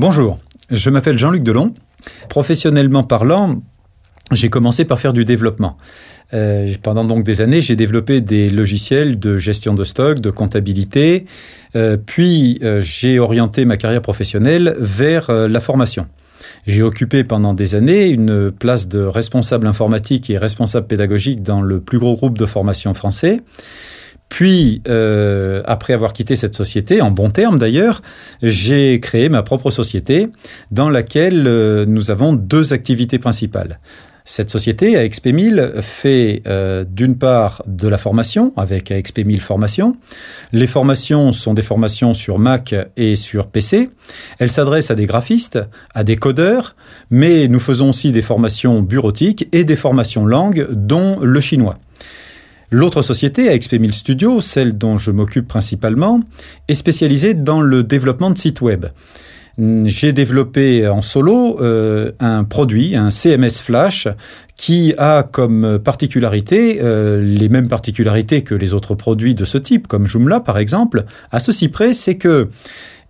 Bonjour, je m'appelle Jean-Luc Delon. Professionnellement parlant, j'ai commencé par faire du développement. Euh, pendant donc des années, j'ai développé des logiciels de gestion de stock, de comptabilité, euh, puis euh, j'ai orienté ma carrière professionnelle vers la formation. J'ai occupé pendant des années une place de responsable informatique et responsable pédagogique dans le plus gros groupe de formation français. Puis, euh, après avoir quitté cette société, en bons termes d'ailleurs, j'ai créé ma propre société dans laquelle euh, nous avons deux activités principales. Cette société, AXP1000, fait euh, d'une part de la formation avec AXP1000 Formation. Les formations sont des formations sur Mac et sur PC. Elles s'adressent à des graphistes, à des codeurs, mais nous faisons aussi des formations bureautiques et des formations langues, dont le chinois. L'autre société, AXP1000 Studio, celle dont je m'occupe principalement, est spécialisée dans le développement de sites web. J'ai développé en solo euh, un produit, un CMS Flash, qui a comme particularité euh, les mêmes particularités que les autres produits de ce type, comme Joomla par exemple. À ceci près, c'est que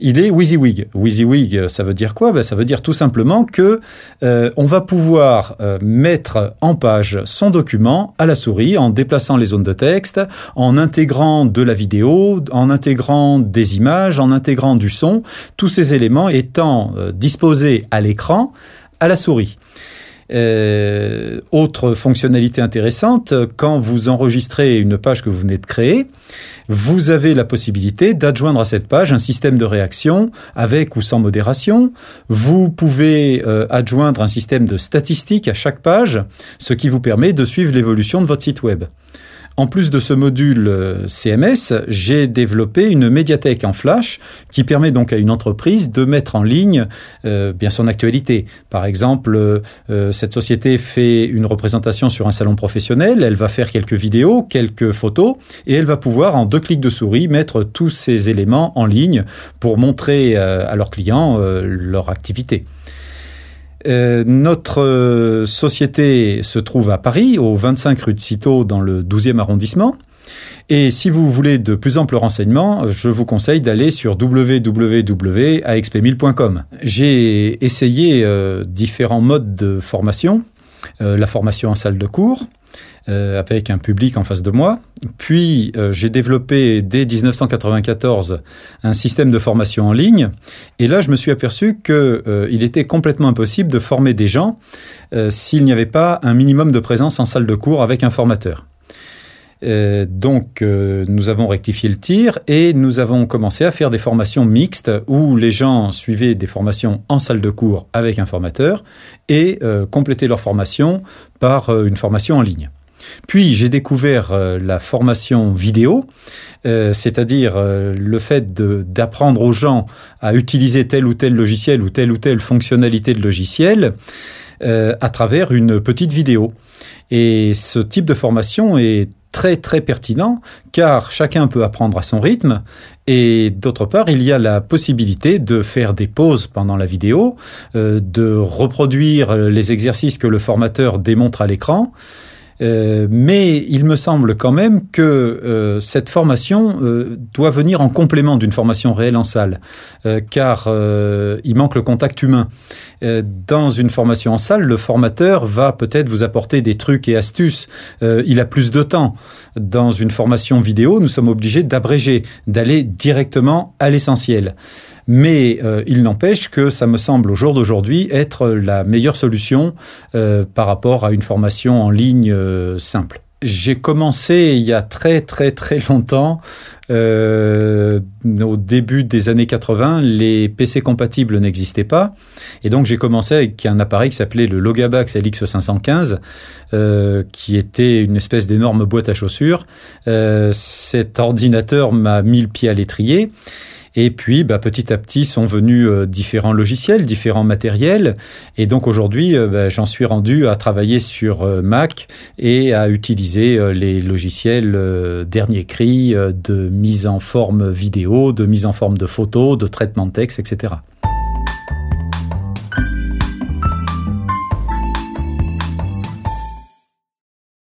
il est WYSIWYG. WYSIWYG, euh, ça veut dire quoi ben, Ça veut dire tout simplement que euh, on va pouvoir euh, mettre en page son document à la souris en déplaçant les zones de texte, en intégrant de la vidéo, en intégrant des images, en intégrant du son, tous ces éléments étant disposés à l'écran à la souris. Euh, autre fonctionnalité intéressante, quand vous enregistrez une page que vous venez de créer, vous avez la possibilité d'adjoindre à cette page un système de réaction avec ou sans modération. Vous pouvez euh, adjoindre un système de statistiques à chaque page, ce qui vous permet de suivre l'évolution de votre site web. En plus de ce module euh, CMS, j'ai développé une médiathèque en Flash qui permet donc à une entreprise de mettre en ligne euh, bien son actualité. Par exemple, euh, cette société fait une représentation sur un salon professionnel, elle va faire quelques vidéos, quelques photos, et elle va pouvoir en deux clics de souris mettre tous ces éléments en ligne pour montrer à leurs clients leur activité. Euh, notre euh, société se trouve à Paris, au 25 rue de Citeaux, dans le 12e arrondissement. Et si vous voulez de plus amples renseignements, je vous conseille d'aller sur www.axp1000.com. J'ai essayé euh, différents modes de formation, la formation en salle de cours, euh, avec un public en face de moi. Puis euh, j'ai développé dès 1994 un système de formation en ligne. Et là, je me suis aperçu que euh, était complètement impossible de former des gens s'il n'y avait pas un minimum de présence en salle de cours avec un formateur. donc, nous avons rectifié le tir et nous avons commencé à faire des formations mixtes où les gens suivaient des formations en salle de cours avec un formateur et complétaient leur formation par une formation en ligne. Puis j'ai découvert euh, la formation vidéo, euh, c'est-à-dire euh, le fait d'apprendre aux gens à utiliser tel ou tel logiciel ou telle ou telle fonctionnalité de logiciel à travers une petite vidéo. Et ce type de formation est très très pertinent car chacun peut apprendre à son rythme et d'autre part il y a la possibilité de faire des pauses pendant la vidéo, de reproduire les exercices que le formateur démontre à l'écran euh, mais il me semble quand même que euh, cette formation euh, doit venir en complément d'une formation réelle en salle, car il manque le contact humain. dans une formation en salle, le formateur va peut-être vous apporter des trucs et astuces. il a plus de temps. Dans une formation vidéo, nous sommes obligés d'abréger, d'aller directement à l'essentiel. Mais euh, il n'empêche que ça me semble au jour d'aujourd'hui être la meilleure solution euh, par rapport à une formation en ligne euh, simple. J'ai commencé il y a très très très longtemps, au début des années 80, les PC compatibles n'existaient pas. Et donc j'ai commencé avec un appareil qui s'appelait le Logabax LX515, qui était une espèce d'énorme boîte à chaussures. cet ordinateur m'a mis le pied à l'étrier. Et puis, bah, petit à petit, sont venus euh, différents logiciels, différents matériels. Et donc aujourd'hui, euh, bah, j'en suis rendu à travailler sur euh, Mac et à utiliser les logiciels dernier cri de mise en forme vidéo, de mise en forme de photos, de traitement de texte, etc.